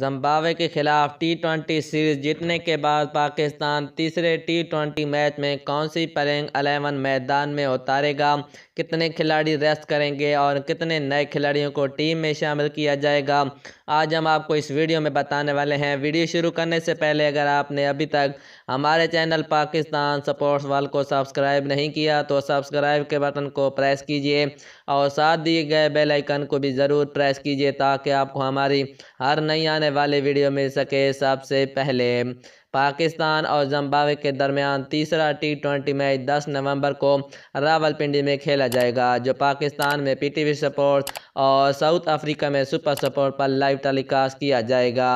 Zimbabwe के खिलाफ T twenty series जीतने के बाद पाकिस्तान तीसरे टी ट्वेंटी मैच में कौन सी प्लेइंग अलेवन मैदान में उतारेगा कितने खिलाड़ी रेस्ट करेंगे और कितने नए खिलाड़ियों को टीम में शामिल किया जाएगा आज हम आपको इस वीडियो में बताने वाले हैं वीडियो शुरू करने से पहले अगर आपने अभी तक हमारे चैनल पाकिस्तान सपोर्ट्स वाल को सब्सक्राइब नहीं किया तो सब्सक्राइब के बटन को प्रेस कीजिए और साथ दिए गए बेलाइकन को भी ज़रूर प्रेस कीजिए ताकि आपको हमारी हर नई आने आने वाले वीडियो मिल सके सबसे पहले पाकिस्तान और जम्बावे के दरमियान तीसरा टी ट्वेंटी मैच 10 नवंबर को रावलपिंडी में खेला जाएगा जो पाकिस्तान में पीटीवी सपोर्ट और साउथ अफ्रीका में सुपर सपोर्ट पर लाइव टेलीकास्ट किया जाएगा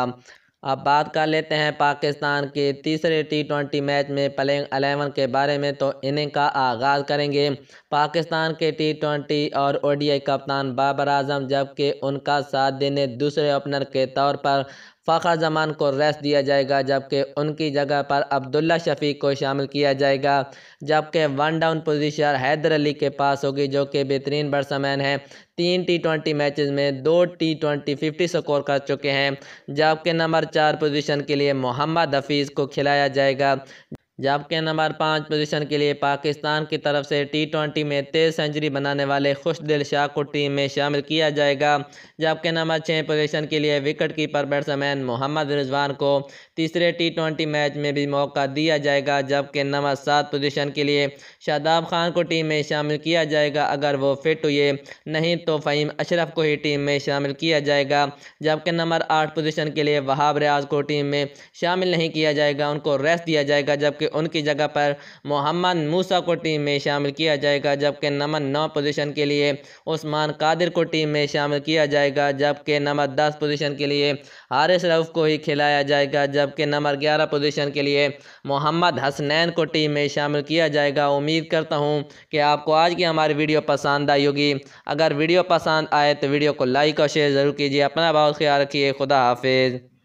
अब बात कर लेते हैं पाकिस्तान के तीसरे टी ट्वेंटी मैच में प्लेइंग अलेवन के बारे में तो इनिंग का आगाज़ करेंगे पाकिस्तान के टी ट्वेंटी और ओडीआई कप्तान बाबर आजम जबकि उनका साथ देने दूसरे ओपनर के तौर पर फ़खर जमान को रेस्ट दिया जाएगा जबकि उनकी जगह पर अब्दुल्ला शफीक को शामिल किया जाएगा जबकि one down position Haider Ali के पास होगी जो कि बेहतरीन बैट्समैन है तीन टी ट्वेंटी मैच में दो टी ट्वेंटी फिफ्टी स्कोर कर चुके हैं जबकि नंबर चार पोजीशन के लिए मोहम्मद हफीज़ को खिलाया जाएगा जबकि नंबर पाँच पोजीशन के लिए पाकिस्तान की तरफ से टी ट्वेंटी में तेज सेंचुरी बनाने वाले खुश दिल शाह को टीम में शामिल किया जाएगा जबकि नंबर छः पोजीशन के लिए wicket keeper batsman Mohammad Rizwan को तीसरे टी ट्वेंटी मैच में भी मौका दिया जाएगा जबकि नंबर सात पोजीशन के लिए शादाब खान को टीम में शामिल किया जाएगा अगर वो फिट हुए नहीं तो फ़हीम अशरफ को ही टीम में शामिल किया जाएगा जबकि नंबर आठ पोजीशन के लिए वहाब रियाज को टीम में शामिल नहीं किया जाएगा उनको रेस्ट दिया जाएगा जबकि उनकी जगह पर मोहम्मद मूसा को टीम में शामिल किया जाएगा जबकि नंबर नौ पोजीशन के लिए उस्मान कादिर को टीम में शामिल किया जाएगा जबकि नंबर दस पोजीशन के लिए हारिस रऊफ़ को ही खिलाया जाएगा जबकि नंबर ग्यारह पोजीशन के लिए मोहम्मद हसनैन को टीम में शामिल किया जाएगा उम्मीद करता हूँ कि आपको आज की हमारी वीडियो पसंद आई होगी अगर वीडियो पसंद आए तो वीडियो को लाइक और शेयर ज़रूर कीजिए अपना बहुत ख्याल रखिए खुदा हाफिज़